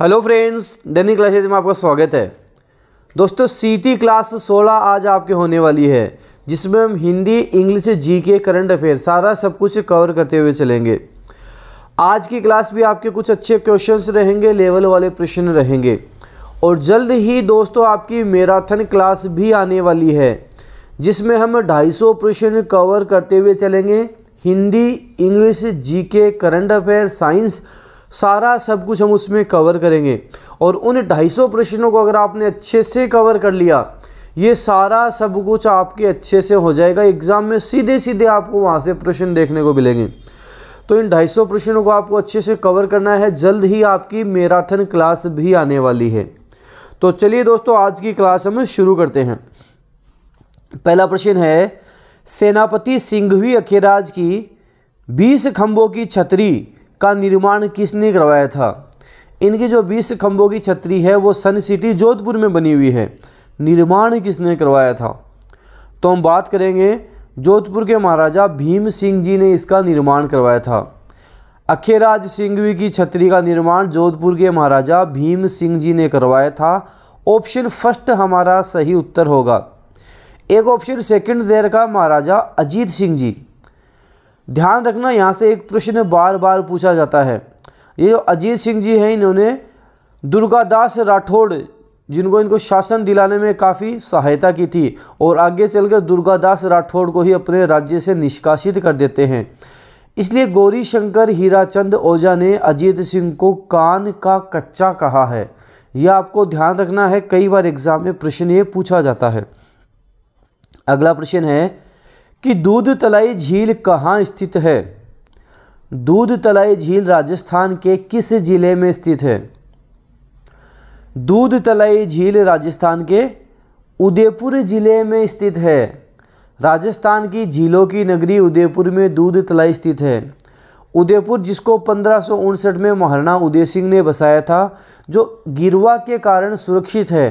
hello friends डेनी classes में आपका स्वागत है दोस्तों सीटी क्लास 16 आज आपके होने वाली है जिसमें हम हिंदी इंग्लिश जी के करंट अफेयर सारा सब कुछ कवर करते हुए चलेंगे आज की क्लास भी आपके कुछ अच्छे क्वेश्चंस रहेंगे लेवल वाले प्रश्न रहेंगे और जल्द ही दोस्तों आपकी मैराथन क्लास भी आने वाली है जिसमें हम ढाई प्रश्न कवर करते हुए चलेंगे हिंदी इंग्लिश जी करंट अफेयर साइंस सारा सब कुछ हम उसमें कवर करेंगे और उन ढाई सौ प्रश्नों को अगर आपने अच्छे से कवर कर लिया ये सारा सब कुछ आपके अच्छे से हो जाएगा एग्ज़ाम में सीधे सीधे आपको वहाँ से प्रश्न देखने को मिलेंगे तो इन ढाई सौ प्रश्नों को आपको अच्छे से कवर करना है जल्द ही आपकी मैराथन क्लास भी आने वाली है तो चलिए दोस्तों आज की क्लास हम शुरू करते हैं पहला प्रश्न है सेनापति सिंघवी अखेराज की बीस खम्भों की छतरी का निर्माण किसने करवाया था इनकी जो बीस खम्भों की छतरी है वो सन सिटी जोधपुर में बनी हुई है निर्माण किसने करवाया था तो हम बात करेंगे जोधपुर के महाराजा भीम सिंह जी ने इसका निर्माण करवाया था अखेराज सिंघवी की छतरी का निर्माण जोधपुर के महाराजा भीम सिंह जी ने करवाया था ऑप्शन फर्स्ट हमारा सही उत्तर होगा एक ऑप्शन सेकंड देर का महाराजा अजीत सिंह जी ध्यान रखना यहाँ से एक प्रश्न बार बार पूछा जाता है ये जो अजीत सिंह जी हैं इन्होंने दुर्गादास राठौड़ जिनको इनको शासन दिलाने में काफ़ी सहायता की थी और आगे चलकर दुर्गादास राठौड़ को ही अपने राज्य से निष्कासित कर देते हैं इसलिए गौरी शंकर हीराचंद ओझा ने अजीत सिंह को कान का कच्चा कहा है यह आपको ध्यान रखना है कई बार एग्जाम में प्रश्न ये पूछा जाता है अगला प्रश्न है कि दूध तलाई झील कहाँ स्थित है दूध तलाई झील राजस्थान के किस ज़िले में स्थित है दूध तलाई झील राजस्थान के उदयपुर ज़िले में स्थित है राजस्थान की झीलों की नगरी उदयपुर में दूध तलाई स्थित है उदयपुर जिसको पंद्रह में महाराणा उदय सिंह ने बसाया था जो गिरवा के कारण सुरक्षित है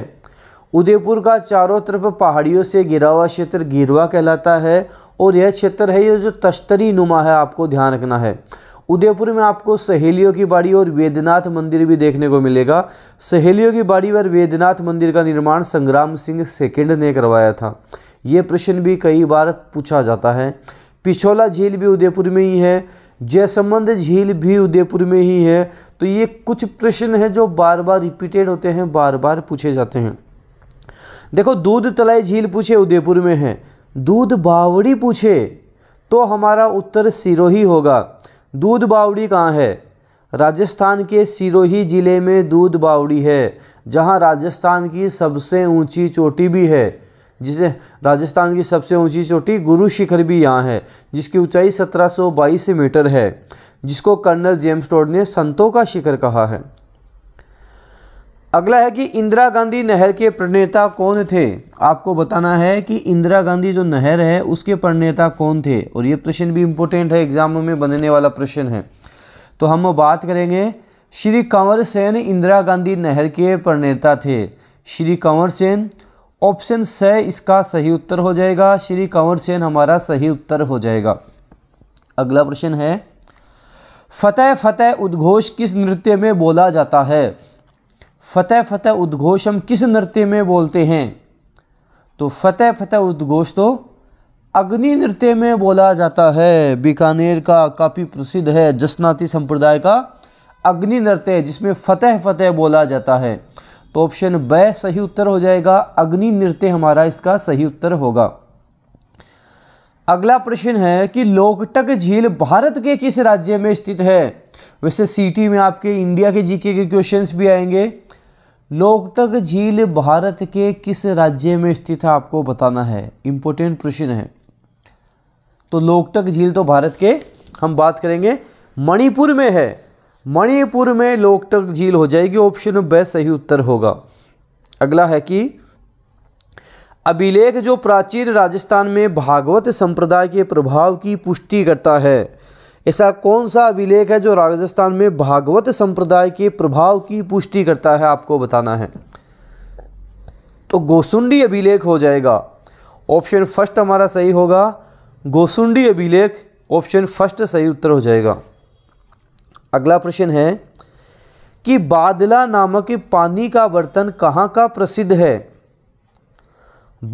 उदयपुर का चारों तरफ पहाड़ियों से घिरा हुआ क्षेत्र गिरवा कहलाता है और यह क्षेत्र है ये जो तश्तरी नुमा है आपको ध्यान रखना है उदयपुर में आपको सहेलियों की बाड़ी और वेदनाथ मंदिर भी देखने को मिलेगा सहेलियों की बाड़ी और वेदनाथ मंदिर का निर्माण संग्राम सिंह सेकेंड ने करवाया था ये प्रश्न भी कई बार पूछा जाता है पिछोला झील भी उदयपुर में ही है जयसंबंध झील भी उदयपुर में ही है तो ये कुछ प्रश्न हैं जो बार बार रिपीटेड होते हैं बार बार पूछे जाते हैं देखो दूध तलाई झील पूछे उदयपुर में है दूध बावड़ी पूछे तो हमारा उत्तर सिरोही होगा दूध बावड़ी कहाँ है राजस्थान के सिरोही ज़िले में दूध बावड़ी है जहाँ राजस्थान की सबसे ऊंची चोटी भी है जिसे राजस्थान की सबसे ऊंची चोटी गुरु शिखर भी यहाँ है जिसकी ऊंचाई 1722 मीटर है जिसको कर्नल जेम्स टोड ने संतों का शिखर कहा है अगला है कि इंदिरा गांधी नहर के प्रणेता कौन थे आपको बताना है कि इंदिरा गांधी जो नहर है उसके प्रणेता कौन थे और ये प्रश्न भी इम्पोर्टेंट है एग्जाम में बनने वाला प्रश्न है तो हम बात करेंगे श्री कंवर सेन इंदिरा गांधी नहर के प्रणेता थे श्री कंवर सेन ऑप्शन स से इसका सही उत्तर हो जाएगा श्री कंवर सेन हमारा सही उत्तर हो जाएगा अगला प्रश्न है फतेह फतेह उद्घोष किस नृत्य में बोला जाता है फ़तेह फ़तेह उद्घोषम किस नृत्य में बोलते हैं तो फ़तेह फ़तेह उद्घोष तो अग्नि नृत्य में बोला जाता है बीकानेर का काफ़ी प्रसिद्ध है जसनाती संप्रदाय का अग्नि नृत्य जिसमें फ़तेह फ़तेह बोला जाता है तो ऑप्शन ब सही उत्तर हो जाएगा अग्नि नृत्य हमारा इसका सही उत्तर होगा अगला प्रश्न है कि लोकटक झील भारत के किस राज्य में स्थित है वैसे सीटी में आपके इंडिया के जीके के क्वेश्चंस भी आएंगे लोकटक झील भारत के किस राज्य में स्थित है आपको बताना है इंपॉर्टेंट प्रश्न है तो लोकटक झील तो भारत के हम बात करेंगे मणिपुर में है मणिपुर में लोकटक झील हो जाएगी ऑप्शन ब सही उत्तर होगा अगला है कि अभिलेख जो प्राचीन राजस्थान में भागवत संप्रदाय के प्रभाव की पुष्टि करता है ऐसा कौन सा अभिलेख है जो राजस्थान में भागवत संप्रदाय के प्रभाव की पुष्टि करता है आपको बताना है तो गोसुंडी अभिलेख हो जाएगा ऑप्शन फर्स्ट हमारा सही होगा गोसुंडी अभिलेख ऑप्शन फर्स्ट सही उत्तर हो जाएगा अगला प्रश्न है कि बादला नामक पानी का बर्तन कहाँ का प्रसिद्ध है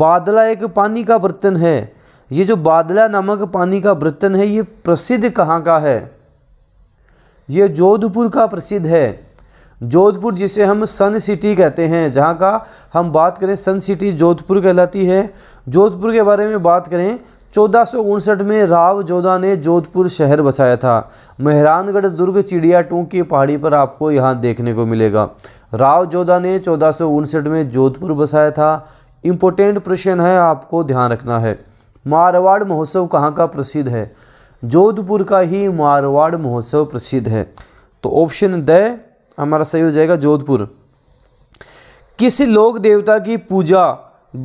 बादला एक पानी का बर्तन है ये जो बादला नामक पानी का बर्तन है ये प्रसिद्ध कहाँ का है ये जोधपुर का प्रसिद्ध है जोधपुर जिसे हम सन सिटी कहते हैं जहाँ का हम बात करें सन सिटी जोधपुर कहलाती है जोधपुर के बारे में बात करें चौदह में राव जोधा ने जोधपुर शहर बसाया था मेहरानगढ़ दुर्ग चिड़िया टूक की पहाड़ी पर आपको यहाँ देखने को मिलेगा राव जोधा ने चौदह में जोधपुर बसाया था इम्पोर्टेंट प्रश्न है आपको ध्यान रखना है मारवाड़ महोत्सव कहाँ का प्रसिद्ध है जोधपुर का ही मारवाड़ महोत्सव प्रसिद्ध है तो ऑप्शन द हमारा सही हो जाएगा जोधपुर किस लोक देवता की पूजा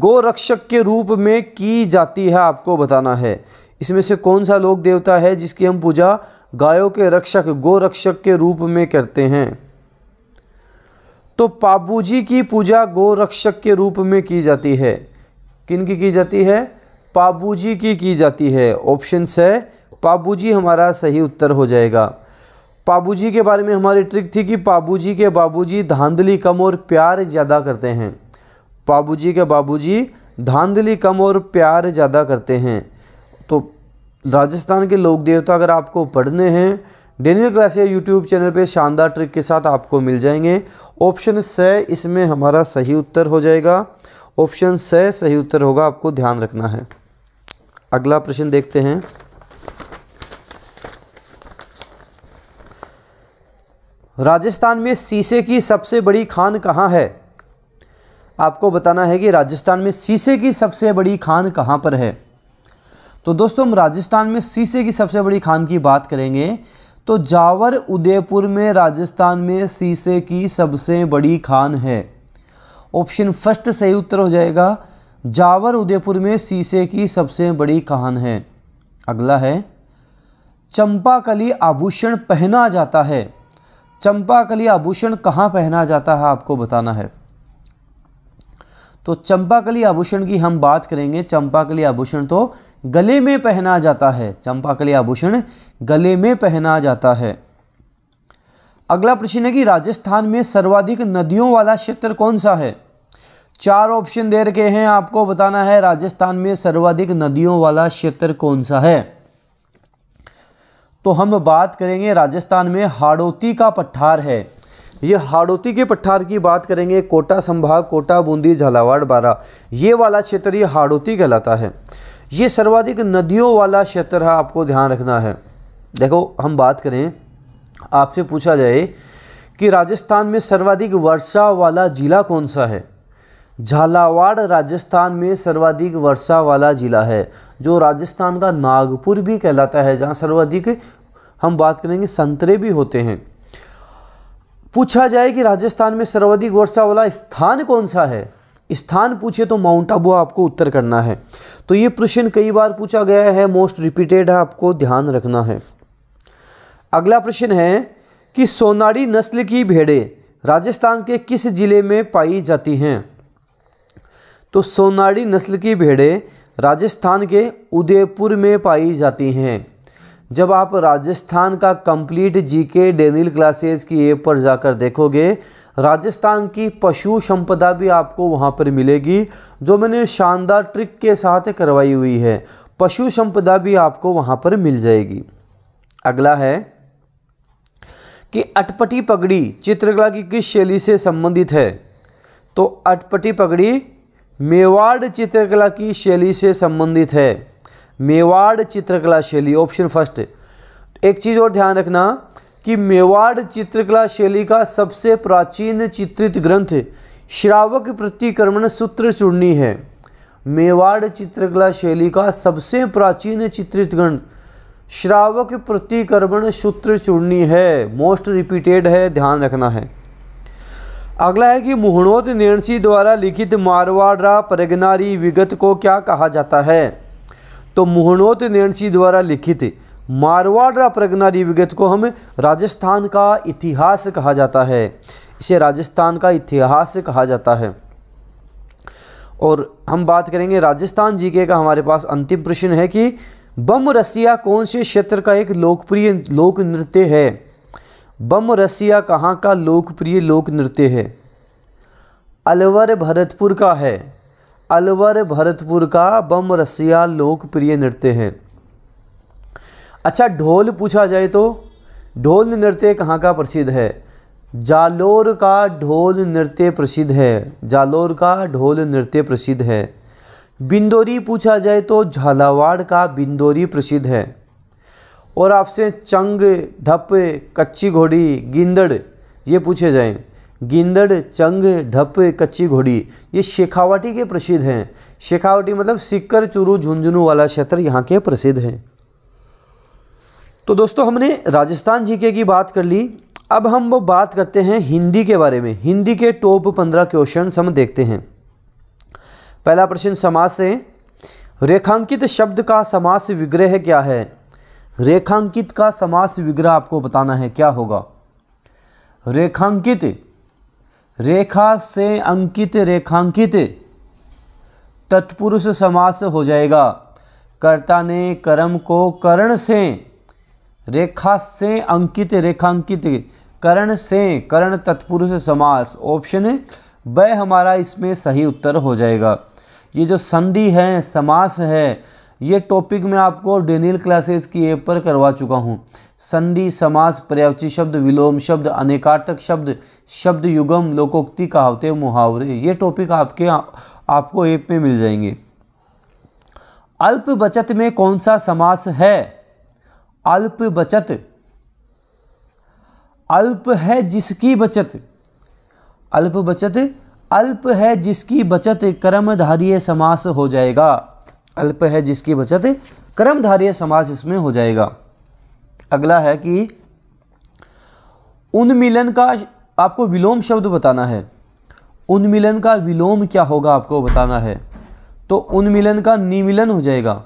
गोरक्षक के रूप में की जाती है आपको बताना है इसमें से कौन सा लोक देवता है जिसकी हम पूजा गायों के रक्षक गोरक्षक के रूप में करते हैं तो जी की पूजा गोरक्षक के रूप में की जाती है किन की की जाती है पाबूजी की की जाती है ऑप्शन है पाबूजी हमारा सही उत्तर हो जाएगा पाबूजी के बारे में हमारी ट्रिक थी कि पाबूजी के बाबूजी धांधली कम और प्यार ज़्यादा करते हैं पाबूजी के बाबूजी धांधली कम और प्यार ज़्यादा करते हैं तो राजस्थान के लोक देवता अगर आपको पढ़ने हैं डेनियल क्लासिया यूट्यूब चैनल पे शानदार ट्रिक के साथ आपको मिल जाएंगे ऑप्शन स इसमें हमारा सही उत्तर हो जाएगा ऑप्शन स सही उत्तर होगा आपको ध्यान रखना है अगला प्रश्न देखते हैं राजस्थान में शीशे की सबसे बड़ी खान कहाँ है आपको बताना है कि राजस्थान में शीशे की सबसे बड़ी खान कहाँ पर है तो दोस्तों हम राजस्थान में शीशे की सबसे बड़ी खान की बात करेंगे तो जावर उदयपुर में राजस्थान में शीशे की सबसे बड़ी खान है ऑप्शन फर्स्ट सही उत्तर हो जाएगा जावर उदयपुर में शीशे की सबसे बड़ी कहान है अगला है चंपाकली आभूषण पहना जाता है चंपाकली आभूषण कहाँ पहना जाता है आपको बताना है तो चंपाकली आभूषण की हम बात करेंगे चंपाकली आभूषण तो गले में पहना जाता है चंपाकली आभूषण गले में पहना जाता है अगला प्रश्न है कि राजस्थान में सर्वाधिक नदियों वाला क्षेत्र कौन सा है चार ऑप्शन दे रखे हैं आपको बताना है राजस्थान में सर्वाधिक नदियों वाला क्षेत्र कौन सा है तो हम बात करेंगे राजस्थान में हाड़ोती का पठार है ये हाड़ोती के पठार की बात करेंगे कोटा संभाग कोटा बूंदी झालावाड़ बारा ये वाला क्षेत्र ये हाड़ोती कहलाता है ये सर्वाधिक नदियों वाला क्षेत्र है आपको ध्यान रखना है देखो हम बात करें आपसे पूछा जाए कि राजस्थान में सर्वाधिक वर्षा वाला जिला कौन सा है झालावाड़ राजस्थान में सर्वाधिक वर्षा वाला ज़िला है जो राजस्थान का नागपुर भी कहलाता है जहाँ सर्वाधिक हम बात करेंगे संतरे भी होते हैं पूछा जाए कि राजस्थान में सर्वाधिक वर्षा वाला स्थान कौन सा है स्थान पूछे तो माउंट आबू आपको उत्तर करना है तो ये प्रश्न कई बार पूछा गया है मोस्ट रिपीटेड है आपको ध्यान रखना है अगला प्रश्न है कि सोनाड़ी नस्ल की भेड़ें राजस्थान के किस ज़िले में पाई जाती हैं तो सोनाड़ी नस्ल की भेड़ें राजस्थान के उदयपुर में पाई जाती हैं जब आप राजस्थान का कंप्लीट जीके डेनिल क्लासेस की ऐप पर जाकर देखोगे राजस्थान की पशु संपदा भी आपको वहाँ पर मिलेगी जो मैंने शानदार ट्रिक के साथ करवाई हुई है पशु संपदा भी आपको वहाँ पर मिल जाएगी अगला है कि अटपटी पगड़ी चित्रकला की किस शैली से संबंधित है तो अटपटी पगड़ी मेवाड़ चित्रकला की शैली से संबंधित है मेवाड़ चित्रकला शैली ऑप्शन फर्स्ट एक चीज़ और ध्यान रखना कि मेवाड़ चित्रकला शैली का सबसे प्राचीन चित्रित ग्रंथ श्रावक प्रतिक्रमण सूत्र चूर्णी है मेवाड़ चित्रकला शैली का सबसे प्राचीन चित्रित ग्रंथ श्रावक प्रतिक्रमण सूत्र चूर्णी है मोस्ट रिपीटेड है ध्यान रखना है अगला है कि मुहणोत नेणसी द्वारा लिखित मारवाड़ा प्रगनारी विगत को क्या कहा जाता है तो मुहणोत नेणसी द्वारा लिखित मारवाड़ा प्रगनारी विगत को हम राजस्थान का इतिहास कहा जाता है इसे राजस्थान का इतिहास कहा जाता है और हम बात करेंगे राजस्थान जीके का हमारे पास अंतिम प्रश्न है कि बम रसिया कौन से क्षेत्र का एक लोकप्रिय लोक नृत्य है बम रसिया कहाँ का लोकप्रिय लोक नृत्य है अलवर भरतपुर का है अलवर भरतपुर का बम रसिया लोकप्रिय नृत्य है अच्छा ढोल पूछा जाए तो ढोल नृत्य कहाँ का प्रसिद्ध है जालोर का ढोल नृत्य प्रसिद्ध है जालोर का ढोल नृत्य प्रसिद्ध है बिंदोरी पूछा जाए तो झालावाड़ का बिंदोरी प्रसिद्ध है और आपसे चंग ढप कच्ची घोड़ी गिंदड़ ये पूछे जाएं गिंदड़ चंग ढप कच्ची घोड़ी ये शेखावाटी के प्रसिद्ध हैं शेखावाटी मतलब सिक्कर चूरू झुंझुनू वाला क्षेत्र यहाँ के प्रसिद्ध हैं तो दोस्तों हमने राजस्थान जीके की बात कर ली अब हम वो बात करते हैं हिंदी के बारे में हिंदी के टॉप पंद्रह क्वेश्चन हम देखते हैं पहला प्रश्न समास से रेखांकित शब्द का समास विग्रह क्या है रेखांकित का समास विग्रह आपको बताना है क्या होगा रेखांकित रेखा से अंकित रेखांकित तत्पुरुष समास हो जाएगा कर्ता ने कर्म को करण से रेखा से अंकित रेखांकित करण से करण तत्पुरुष समास ऑप्शन ब हमारा इसमें सही उत्तर हो जाएगा ये जो संधि है समास है ये टॉपिक मैं आपको डेनियल क्लासेस की ऐप पर करवा चुका हूँ संधि समास पर्यावची शब्द विलोम शब्द अनेकार्थक शब्द शब्द युगम लोकोक्ति कहावते मुहावरे ये टॉपिक आपके आपको ऐप में मिल जाएंगे अल्प बचत में कौन सा समास है अल्प बचत अल्प है जिसकी बचत अल्प बचत अल्प है जिसकी बचत कर्मधारीय समास हो जाएगा अल्प है जिसकी बचत कर्मधारय समास इसमें हो जाएगा अगला है कि उन्मिलन का आपको विलोम शब्द बताना है उन्मिलन का विलोम क्या होगा आपको बताना है तो उन्मिलन का निमिलन हो जाएगा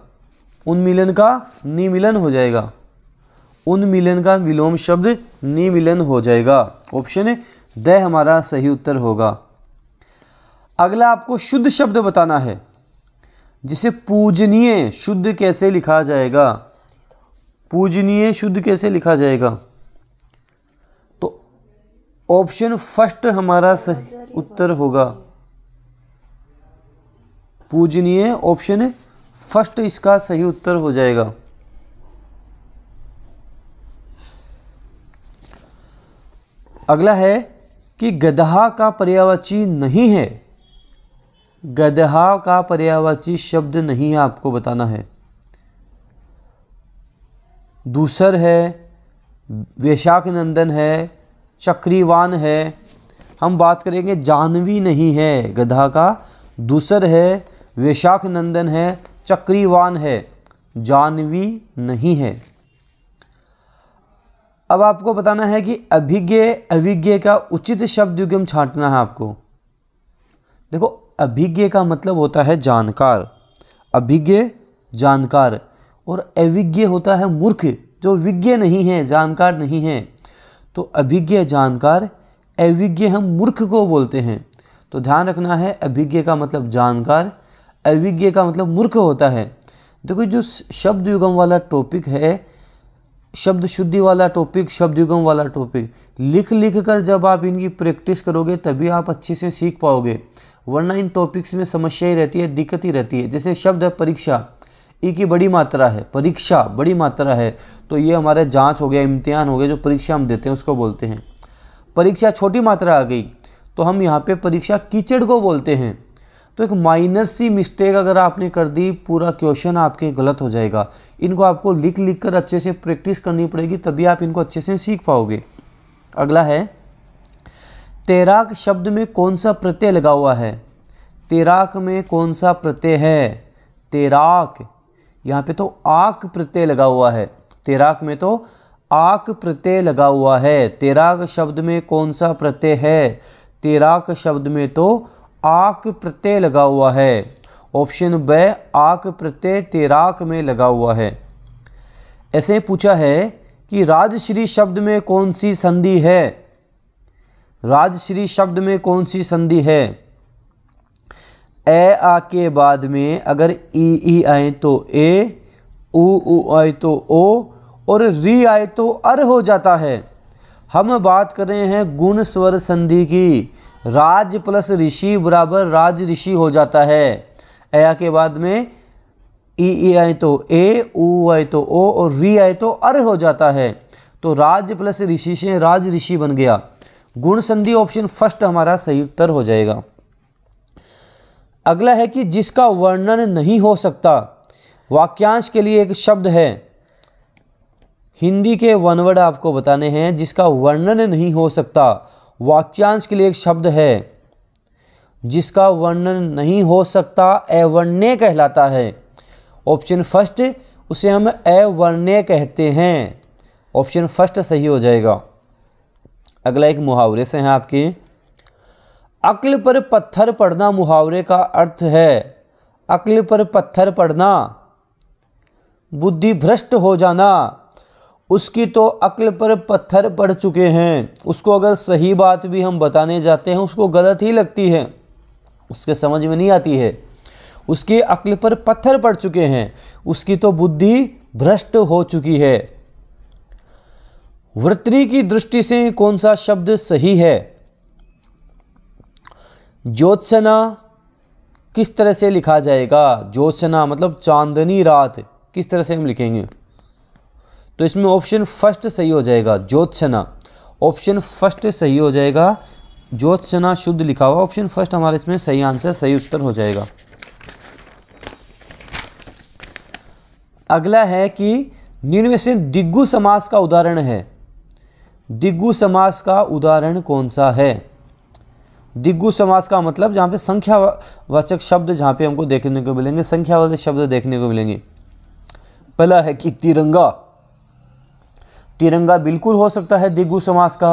उन्मिलन का निमिलन हो जाएगा उन्मिलन का विलोम शब्द निमिलन हो जाएगा ऑप्शन द हमारा सही उत्तर होगा अगला आपको शुद्ध शब्द बताना है जिसे पूजनीय शुद्ध कैसे लिखा जाएगा पूजनीय शुद्ध कैसे लिखा जाएगा तो ऑप्शन फर्स्ट हमारा सही उत्तर होगा पूजनीय ऑप्शन फर्स्ट इसका सही उत्तर हो जाएगा अगला है कि गधा का पर्यावाची नहीं है गधा का पर्यावाची शब्द नहीं है आपको बताना है दूसर है वैशाख नंदन है चक्रीवान है हम बात करेंगे जानवी नहीं है गधा का दूसर है वैशाख नंदन है चक्रीवान है जानवी नहीं है अब आपको बताना है कि अभिज्ञ अभिज्ञ का उचित शब्द युग्म छांटना है आपको देखो अभिज्ञ का मतलब होता है जानकार अभिज्ञ जानकार और अविज्ञ होता है मूर्ख जो विज्ञ नहीं है जानकार नहीं है तो अभिज्ञ जानकार अविज्ञ हम मूर्ख को बोलते हैं तो ध्यान रखना है अभिज्ञ का मतलब जानकार अविज्ञ का मतलब मूर्ख होता है देखो जो शब्द युगम वाला टॉपिक है शब्द शुद्धि वाला टॉपिक शब्द युगम वाला टॉपिक लिख लिख कर जब आप इनकी प्रैक्टिस करोगे तभी आप अच्छे से सीख पाओगे वरना इन टॉपिक्स में समस्या ही रहती है दिक्कत ही रहती है जैसे शब्द है परीक्षा ई e की बड़ी मात्रा है परीक्षा बड़ी मात्रा है तो ये हमारे जांच हो गया इम्तिहान हो गया जो परीक्षा हम देते हैं उसको बोलते हैं परीक्षा छोटी मात्रा आ गई तो हम यहाँ पे परीक्षा कीचड़ को बोलते हैं तो एक माइनर सी मिस्टेक अगर आपने कर दी पूरा क्वेश्चन आपके गलत हो जाएगा इनको आपको लिख लिख कर अच्छे से प्रैक्टिस करनी पड़ेगी तभी आप इनको अच्छे से सीख पाओगे अगला है तैराक शब्द में कौन सा प्रत्यय लगा हुआ है तैराक में कौन सा प्रत्यय है तैराक यहाँ पे तो आक प्रत्यय लगा हुआ है तैराक में तो आक प्रत्यय लगा हुआ है तैराक शब्द में कौन सा प्रत्यय है तैराक शब्द में तो आक प्रत्यय लगा हुआ है ऑप्शन ब आक प्रत्यय तैराक में लगा हुआ है ऐसे पूछा है कि राजश्री शब्द में कौन सी संधि है राजश्री शब्द में कौन सी संधि है ए आ के बाद में अगर ई ई आए तो ए ऊ ऊ आए तो ओ और री आए तो अर हो जाता है हम बात कर रहे हैं गुण स्वर संधि की राज प्लस ऋषि बराबर राज ऋषि हो जाता है ए आ के बाद में ई ई आए तो ए ऊ आए तो ओ और री आए तो अर हो जाता है तो राज प्लस ऋषि से राज ऋषि बन गया गुण संधि ऑप्शन फर्स्ट हमारा सही उत्तर हो जाएगा अगला है कि जिसका वर्णन नहीं हो सकता वाक्यांश के लिए एक शब्द है हिंदी के वनवर्ड आपको बताने हैं जिसका वर्णन नहीं हो सकता वाक्यांश के लिए एक शब्द है जिसका वर्णन नहीं हो सकता अवर्ण्य कहलाता है ऑप्शन फर्स्ट उसे हम अवर्ण्य कहते हैं ऑप्शन फर्स्ट सही हो जाएगा अगला एक मुहावरे से हैं आपकी अक्ल पर पत्थर पड़ना मुहावरे का अर्थ है अक्ल पर पत्थर पड़ना बुद्धि भ्रष्ट हो जाना उसकी तो अक्ल पर पत्थर पड़ चुके हैं उसको अगर सही बात भी हम बताने जाते हैं उसको गलत ही लगती है उसके समझ में नहीं आती है उसकी अक्ल पर पत्थर पड़ चुके हैं उसकी तो बुद्धि भ्रष्ट हो चुकी है वृत्ति की दृष्टि से कौन सा शब्द सही है ज्योत्सना किस तरह से लिखा जाएगा ज्योत्सना मतलब चांदनी रात किस तरह से हम लिखेंगे तो इसमें ऑप्शन फर्स्ट सही हो जाएगा ज्योत्सना ऑप्शन फर्स्ट सही हो जाएगा ज्योत्सना शुद्ध लिखा हुआ ऑप्शन फर्स्ट हमारे इसमें सही आंसर सही उत्तर हो जाएगा अगला है कि निम्न में से दिग्गु समास का उदाहरण है दिग्गु समास का उदाहरण कौन सा है दिग्गु समास का मतलब जहाँ पे संख्यावाचक शब्द जहाँ पे हमको देखने को मिलेंगे संख्यावाचक शब्द देखने को मिलेंगे पहला है कि तिरंगा तिरंगा बिल्कुल हो सकता है दिग्गु समास का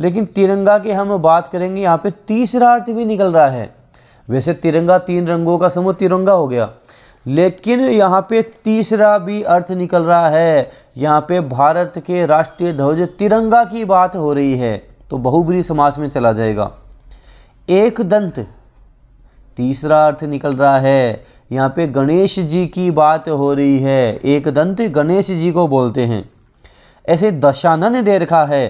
लेकिन तिरंगा की हम बात करेंगे यहाँ पे तीसरा अर्थ भी निकल रहा है वैसे तिरंगा तीन रंगों का समूह तिरंगा हो गया लेकिन यहाँ पे तीसरा भी अर्थ निकल रहा है यहाँ पे भारत के राष्ट्रीय ध्वज तिरंगा की बात हो रही है तो बहुबरी समाज में चला जाएगा एक दंत तीसरा अर्थ निकल रहा है यहाँ पे गणेश जी की बात हो रही है एक दंत गणेश जी को बोलते हैं ऐसे दशानन दे रखा है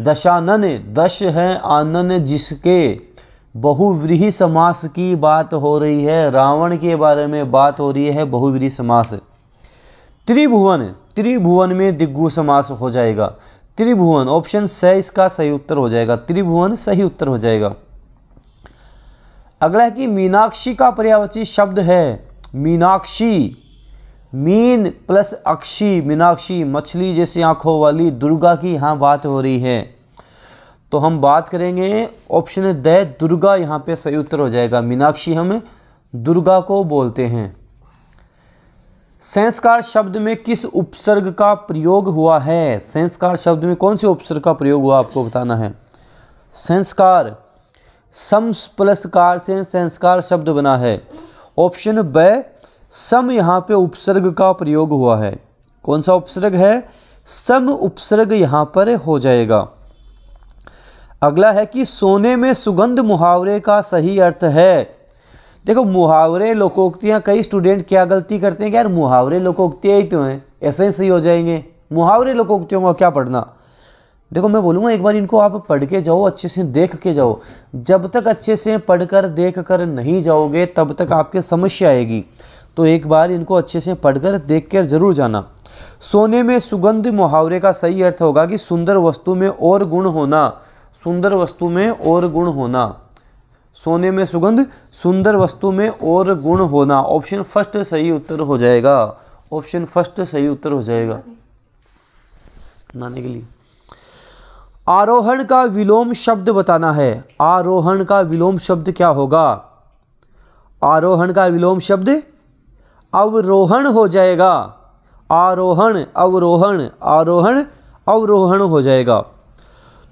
दशानन दश है आनन जिसके बहुव्रीहि समास की बात हो रही है रावण के बारे में बात हो रही है बहुव्रीहि समास त्रिभुवन त्रिभुवन में दिग्गु समास हो जाएगा त्रिभुवन ऑप्शन स इसका सही उत्तर हो जाएगा त्रिभुवन सही उत्तर हो जाएगा अगला है कि मीनाक्षी का पर्यावची शब्द है मीनाक्षी मीन प्लस अक्षी मीनाक्षी मछली जैसी आंखों वाली दुर्गा की यहाँ बात हो रही है तो हम बात करेंगे ऑप्शन द दुर्गा यहाँ पे सही उत्तर हो जाएगा मीनाक्षी हम दुर्गा को बोलते हैं संस्कार शब्द में किस उपसर्ग का प्रयोग हुआ है संस्कार शब्द में कौन से उपसर्ग का प्रयोग हुआ आपको बताना है संस्कार सम प्लस कार से संस्कार शब्द बना है ऑप्शन ब सम यहाँ पे उपसर्ग का प्रयोग हुआ है कौन सा उपसर्ग है सम उपसर्ग यहाँ पर हो जाएगा अगला है कि सोने में सुगंध मुहावरे का सही अर्थ है देखो मुहावरे लोकोक्तियाँ कई स्टूडेंट क्या गलती करते हैं कि यार मुहावरे लोकोक्तियाँ ही तो हैं ऐसे ही सही हो जाएंगे मुहावरे लोकोक्तियों का क्या पढ़ना देखो मैं बोलूँगा एक बार इनको आप पढ़ के जाओ अच्छे से देख के जाओ जब तक अच्छे से पढ़ कर देख कर नहीं जाओगे तब तक आपके समस्या आएगी तो एक बार इनको अच्छे से पढ़ कर देख कर ज़रूर जाना सोने में सुगंध मुहावरे का सही अर्थ होगा कि सुंदर वस्तु में और गुण होना सुंदर वस्तु में और गुण होना सोने में सुगंध सुंदर वस्तु में और गुण होना ऑप्शन फर्स्ट सही उत्तर हो जाएगा ऑप्शन फर्स्ट सही उत्तर हो जाएगा नाने के लिए आरोहण का विलोम शब्द बताना है आरोहण का विलोम शब्द क्या होगा आरोहण का विलोम शब्द अवरोहण हो जाएगा आरोहण अवरोहण आरोहण अवरोहण हो जाएगा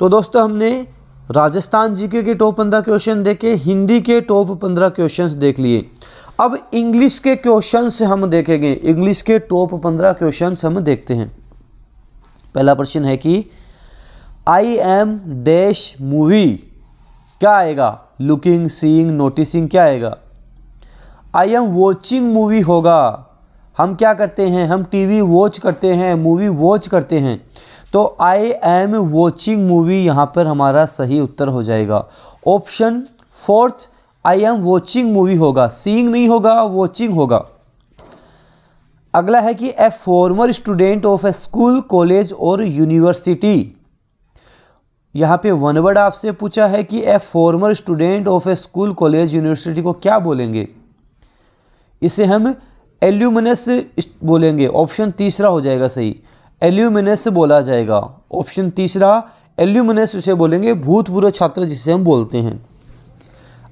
तो दोस्तों हमने राजस्थान जीके के टॉप पंद्रह क्वेश्चन देखे हिंदी के टॉप पंद्रह क्वेश्चंस देख लिए अब इंग्लिश के क्वेश्चंस हम देखेंगे इंग्लिश के टॉप पंद्रह क्वेश्चंस हम देखते हैं पहला प्रश्न है कि आई एम डैश मूवी क्या आएगा लुकिंग सीइंग नोटिसिंग क्या आएगा आई एम वॉचिंग मूवी होगा हम क्या करते हैं हम टीवी वॉच करते हैं मूवी वॉच करते हैं तो आई एम वॉचिंग मूवी यहाँ पर हमारा सही उत्तर हो जाएगा option fourth I am watching movie होगा सीइंग नहीं होगा वॉचिंग होगा अगला है कि a former student of a school college और यूनिवर्सिटी यहाँ पे वन वर्ड आपसे पूछा है कि a former student of a school college university को क्या बोलेंगे इसे हम एल्यूमिनस बोलेंगे ऑप्शन तीसरा हो जाएगा सही एल्यूमिनस बोला जाएगा ऑप्शन तीसरा एल्यूमिनस उसे बोलेंगे भूतपूर्व छात्र जिसे हम बोलते हैं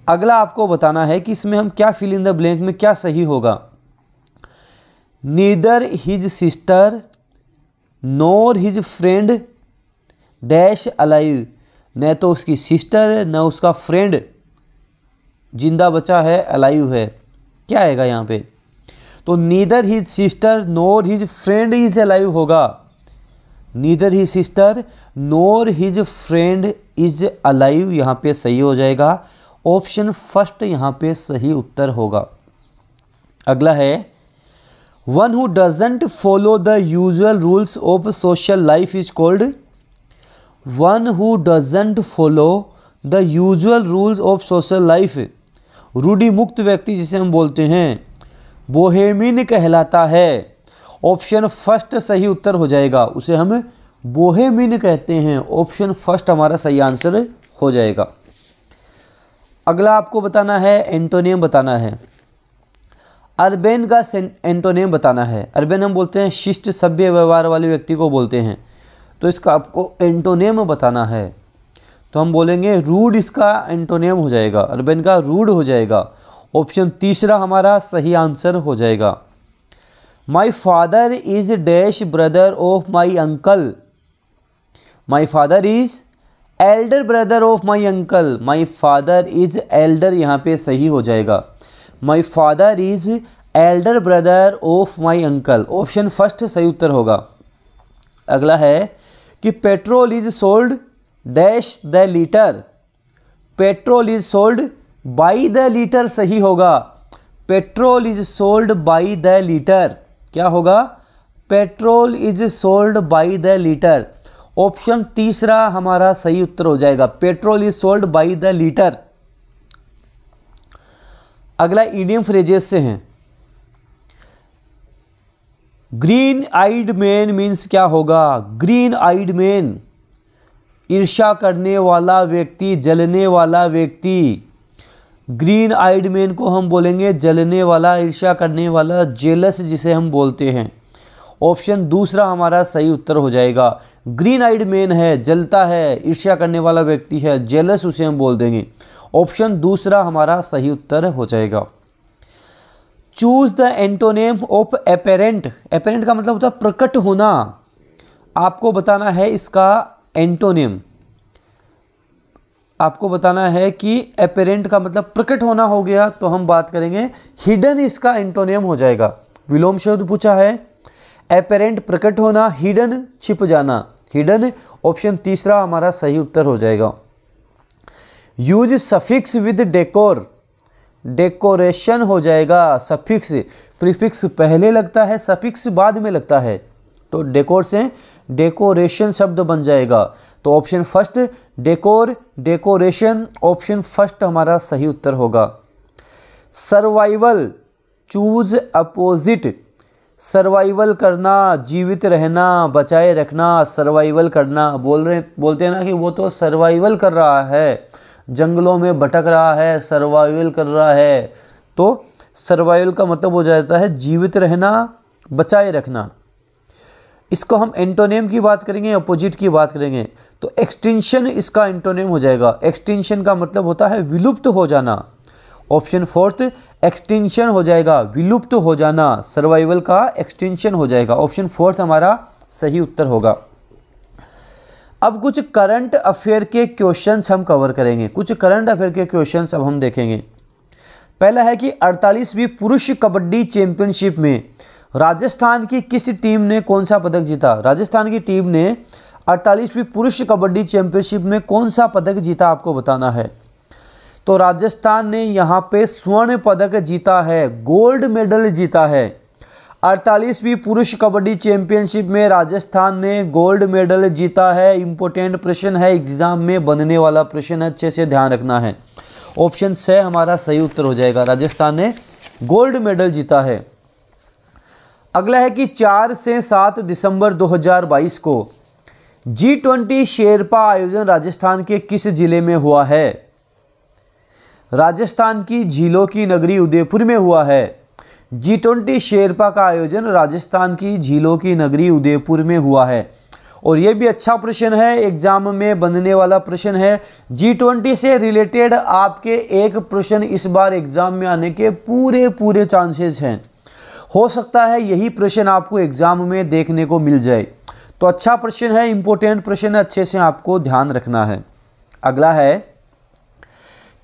अगला आपको बताना है कि इसमें हम क्या फिल इन द ब्लैंक में क्या सही होगा neither his sister nor his friend dash alive न तो उसकी सिस्टर न उसका फ्रेंड जिंदा बचा है अलाइव है क्या आएगा यहाँ पे तो neither his sister nor his friend is alive होगा neither his sister nor his friend is alive यहाँ पे सही हो जाएगा ऑप्शन फर्स्ट यहाँ पे सही उत्तर होगा अगला है one who doesn't follow the usual rules of social life is called one who doesn't follow the usual rules of social life रूढ़ी मुक्त व्यक्ति जिसे हम बोलते हैं बोहेमिन कहलाता है ऑप्शन फर्स्ट सही उत्तर हो जाएगा उसे हम बोहेमिन कहते हैं ऑप्शन फर्स्ट हमारा सही आंसर हो जाएगा अगला आपको बताना है एंटोनियम बताना है अरबेन का एंटोनियम बताना है अरबेन हम बोलते हैं शिष्ट सभ्य व्यवहार वाले व्यक्ति को बोलते हैं तो इसका आपको एंटोनियम बताना है तो हम बोलेंगे रूड इसका एंटोनियम हो जाएगा अरबेन का रूड हो जाएगा ऑप्शन तीसरा हमारा सही आंसर हो जाएगा my father is dash brother of my uncle my father is elder brother of my uncle my father is elder यहाँ पे सही हो जाएगा my father is elder brother of my uncle option first सही उत्तर होगा अगला है कि petrol is sold dash the litre petrol is sold by the litre सही होगा petrol is sold by the litre क्या होगा petrol is sold by the litre option तीसरा हमारा सही उत्तर हो जाएगा petrol is sold by the litre अगला ईडियम फ्रेजेस से हैं ग्रीन आइड मैन मीन्स क्या होगा ग्रीन आइड मैन ईर्षा करने वाला व्यक्ति जलने वाला व्यक्ति ग्रीन आइड मैन को हम बोलेंगे जलने वाला ईर्ष्या करने वाला जेलस जिसे हम बोलते हैं ऑप्शन दूसरा हमारा सही उत्तर हो जाएगा ग्रीन आइड मैन है जलता है ईर्ष्या करने वाला व्यक्ति है जेलस उसे हम बोल देंगे ऑप्शन दूसरा हमारा सही उत्तर हो जाएगा choose the antonym of apparent apparent का मतलब होता है प्रकट होना आपको बताना है इसका एंटोनेम आपको बताना है कि अपेरेंट का मतलब प्रकट होना हो गया तो हम बात करेंगे हिडन इसका एंटोनियम हो जाएगा विलोम शब्द पूछा है अपेरेंट प्रकट होना हिडन छिप जाना हिडन ऑप्शन तीसरा हमारा सही उत्तर हो जाएगा use suffix with decor decoration हो जाएगा सफिक्स प्रीफिक्स पहले लगता है सफिक्स बाद में लगता है तो डेकोर से डेकोरेशन शब्द बन जाएगा तो option first decor decoration option first हमारा सही उत्तर होगा सर्वाइवल चूज अपोजिट सर्वाइवल करना जीवित रहना बचाए रखना सर्वाइवल करना बोल रहे बोलते हैं ना कि वो तो सर्वाइवल कर रहा है जंगलों में भटक रहा है सर्वाइवल कर रहा है तो सर्वाइवल का मतलब हो जाता है जीवित रहना बचाए रखना इसको हम एंटोनेम की बात करेंगे अपोजिट की बात करेंगे तो एक्सटेंशन इसका इंटोनेम हो जाएगा एक्सटेंशन का मतलब होता है विलुप्त हो जाना ऑप्शन फोर्थ एक्सटेंशन हो जाएगा विलुप्त हो जाना सर्वाइवल का एक्सटेंशन हो जाएगा ऑप्शन फोर्थ हमारा सही उत्तर होगा अब कुछ करंट अफेयर के क्वेश्चंस हम कवर करेंगे कुछ करंट अफेयर के क्वेश्चंस अब हम देखेंगे पहला है कि अड़तालीसवीं पुरुष कबड्डी चैंपियनशिप में राजस्थान की किस टीम ने कौन सा पदक जीता राजस्थान की टीम ने अड़तालीसवीं पुरुष कबड्डी चैंपियनशिप में कौन सा पदक जीता आपको बताना है तो राजस्थान ने यहाँ पे स्वर्ण पदक जीता है गोल्ड मेडल जीता है अड़तालीसवीं पुरुष कबड्डी चैंपियनशिप में राजस्थान ने गोल्ड मेडल जीता है इम्पोर्टेंट प्रश्न है एग्जाम में बनने वाला प्रश्न है अच्छे से ध्यान रखना है ऑप्शन स हमारा सही उत्तर हो जाएगा राजस्थान ने गोल्ड मेडल जीता है अगला है कि चार से सात दिसंबर 2022 को जी ट्वेंटी शेरपा आयोजन राजस्थान के किस जिले में हुआ है राजस्थान की झीलों की नगरी उदयपुर में हुआ है जी ट्वेंटी शेरपा का आयोजन राजस्थान की झीलों की नगरी उदयपुर में हुआ है और ये भी अच्छा प्रश्न है एग्जाम में बनने वाला प्रश्न है जी ट्वेंटी से रिलेटेड आपके एक प्रश्न इस बार एग्जाम में आने के पूरे पूरे चांसेस हैं हो सकता है यही प्रश्न आपको एग्जाम में देखने को मिल जाए तो अच्छा प्रश्न है इंपॉर्टेंट प्रश्न है अच्छे से आपको ध्यान रखना है अगला है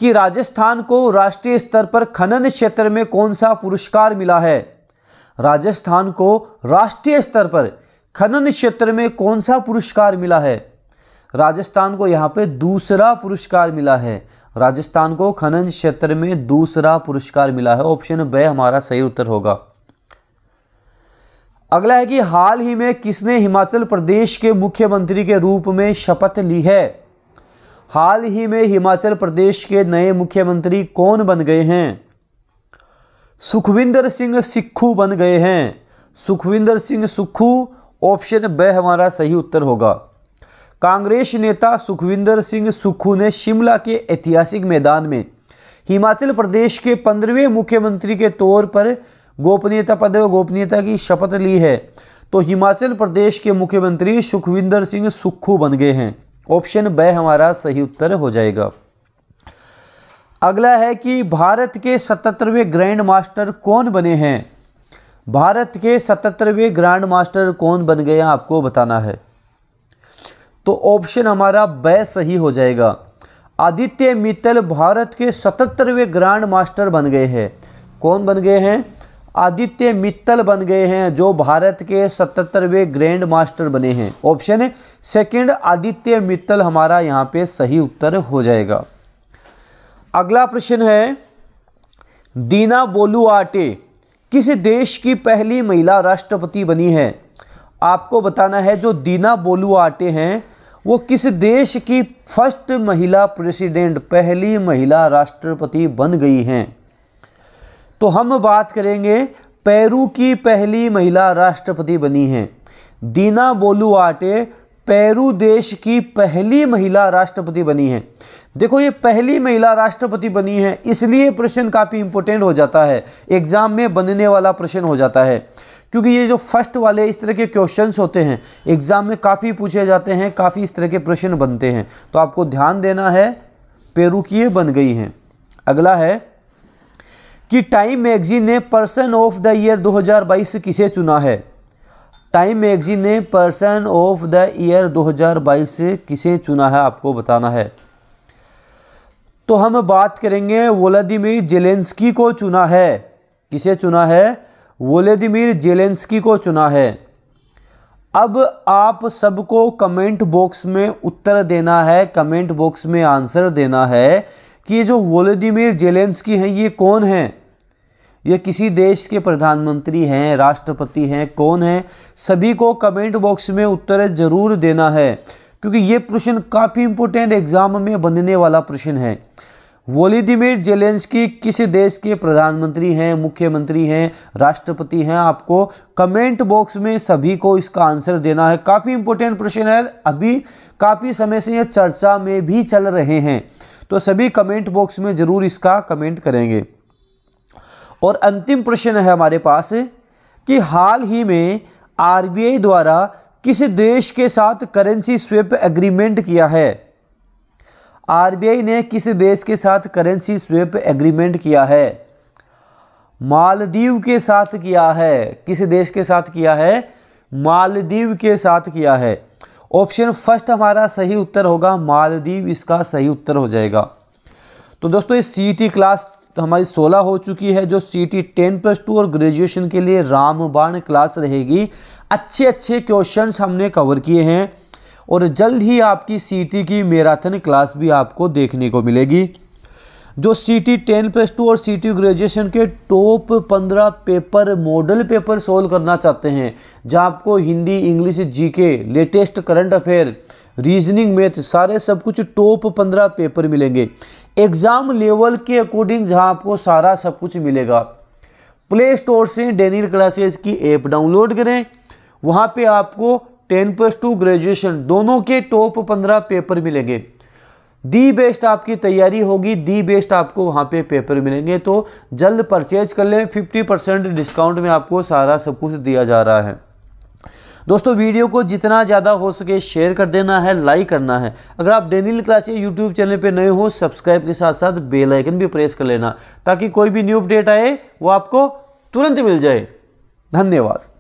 कि राजस्थान को राष्ट्रीय स्तर पर खनन क्षेत्र में कौन सा पुरस्कार मिला है राजस्थान को राष्ट्रीय स्तर पर खनन क्षेत्र में कौन सा पुरस्कार मिला है राजस्थान को यहाँ पे दूसरा पुरस्कार मिला है राजस्थान को खनन क्षेत्र में दूसरा पुरस्कार मिला है ऑप्शन ब हमारा सही उत्तर होगा अगला है कि हाल ही में किसने हिमाचल प्रदेश के मुख्यमंत्री के रूप में शपथ ली है हाल ही में हिमाचल प्रदेश के नए मुख्यमंत्री कौन बन गए हैं सुखविंदर सिंह सिक्खू बन गए हैं सुखविंदर सिंह सुक्खू ऑप्शन ब हमारा सही उत्तर होगा कांग्रेस नेता सुखविंदर सिंह सुक्खू ने शिमला के ऐतिहासिक मैदान में हिमाचल प्रदेश के पंद्रहवें मुख्यमंत्री के तौर पर गोपनीयता पद व गोपनीयता की शपथ ली है तो हिमाचल प्रदेश के मुख्यमंत्री सुखविंदर सिंह सुक्खू बन गए हैं ऑप्शन ब हमारा सही उत्तर हो जाएगा अगला है कि भारत के सतहत्तरवें ग्रैंड मास्टर कौन बने हैं भारत के सतहत्तरवें ग्रैंड मास्टर कौन बन गए हैं आपको बताना है तो ऑप्शन हमारा ब सही हो जाएगा आदित्य मित्तल भारत के सतहत्तरवें ग्रैंड मास्टर बन गए हैं कौन बन गए हैं आदित्य मित्तल बन गए हैं जो भारत के सतहत्तरवें ग्रैंड मास्टर बने हैं option second second Aditya Mittal हमारा यहाँ पे सही उत्तर हो जाएगा अगला प्रश्न है दीना बोलू आटे किस देश की पहली महिला राष्ट्रपति बनी है आपको बताना है जो दीना बोलू आटे हैं वो किस देश की फर्स्ट महिला प्रेसिडेंट पहली महिला राष्ट्रपति बन गई हैं तो हम बात करेंगे पेरू की पहली महिला राष्ट्रपति बनी है दीना बोलूआटे पेरू देश की पहली महिला राष्ट्रपति बनी है देखो ये पहली महिला राष्ट्रपति बनी है इसलिए प्रश्न काफ़ी इंपॉर्टेंट हो जाता है एग्ज़ाम में बनने वाला प्रश्न हो जाता है क्योंकि ये जो फर्स्ट वाले इस तरह के क्वेश्चंस होते हैं एग्ज़ाम में काफ़ी पूछे जाते हैं काफ़ी इस तरह के प्रश्न बनते हैं तो आपको ध्यान देना है पेरू की ये बन गई हैं अगला है कि टाइम मैगजीन ने पर्सन ऑफ द ईयर 2022 किसे चुना है टाइम मैगजीन ने पर्सन ऑफ द ईयर 2022 किसे चुना है आपको बताना है तो हम बात करेंगे वोलादिमिर जेलेंस्की को चुना है किसे चुना है वोलादिमिर जेलेंस्की को चुना है अब आप सबको कमेंट बॉक्स में उत्तर देना है कमेंट बॉक्स में आंसर देना है कि ये जो वोलादिमिर जेलेंस्की हैं ये कौन हैं ये किसी देश के प्रधानमंत्री हैं राष्ट्रपति हैं कौन हैं सभी को कमेंट बॉक्स में उत्तर ज़रूर देना है क्योंकि ये प्रश्न काफ़ी इंपोर्टेंट एग्ज़ाम में बनने वाला प्रश्न है जेलेंस जेलेंस्की किस देश के प्रधानमंत्री हैं मुख्यमंत्री हैं राष्ट्रपति हैं आपको कमेंट बॉक्स में सभी को इसका आंसर देना है काफ़ी इंपॉर्टेंट प्रश्न है अभी काफ़ी समय से ये चर्चा में भी चल रहे हैं तो सभी कमेंट बॉक्स में ज़रूर इसका कमेंट करेंगे और अंतिम प्रश्न है हमारे पास कि हाल ही में आरबीआई द्वारा किस देश के साथ करेंसी स्वेप एग्रीमेंट किया है आरबीआई ने किस देश के साथ करेंसी स्वेप एग्रीमेंट किया है मालदीव के साथ किया है किस देश के साथ किया है मालदीव के साथ किया है ऑप्शन फर्स्ट हमारा सही उत्तर होगा मालदीव इसका सही उत्तर हो जाएगा तो दोस्तों इस सी क्लास तो हमारी 16 हो चुकी है जो C T ten plus two और ग्रेजुएशन के लिए रामबाण क्लास रहेगी अच्छे अच्छे क्वेश्चन हमने कवर किए हैं और जल्द ही आपकी सी टी की मैराथन क्लास भी आपको देखने को मिलेगी जो C T ten plus two और सी टी ग्रेजुएशन के टॉप पंद्रह पेपर मॉडल पेपर सोल्व करना चाहते हैं जहाँ आपको Hindi English GK latest current affair reasoning math सारे सब कुछ टॉप पंद्रह पेपर मिलेंगे एग्ज़ाम लेवल के अकॉर्डिंग जहाँ आपको सारा सब कुछ मिलेगा प्ले स्टोर से डेनियल क्लासेस की ऐप डाउनलोड करें वहाँ पे आपको टेन प्लस टू ग्रेजुएशन दोनों के टॉप पंद्रह पेपर मिलेंगे दी बेस्ट आपकी तैयारी होगी दी बेस्ट आपको वहाँ पे पेपर मिलेंगे तो जल्द परचेज कर लें फिफ्टी परसेंट डिस्काउंट में आपको सारा सब कुछ दिया जा रहा है दोस्तों वीडियो को जितना ज़्यादा हो सके शेयर कर देना है लाइक करना है अगर आप डेनिल के यूट्यूब चैनल पर नए हो सब्सक्राइब के साथ साथ बेल आइकन भी प्रेस कर लेना ताकि कोई भी न्यू अपडेट आए वो आपको तुरंत मिल जाए धन्यवाद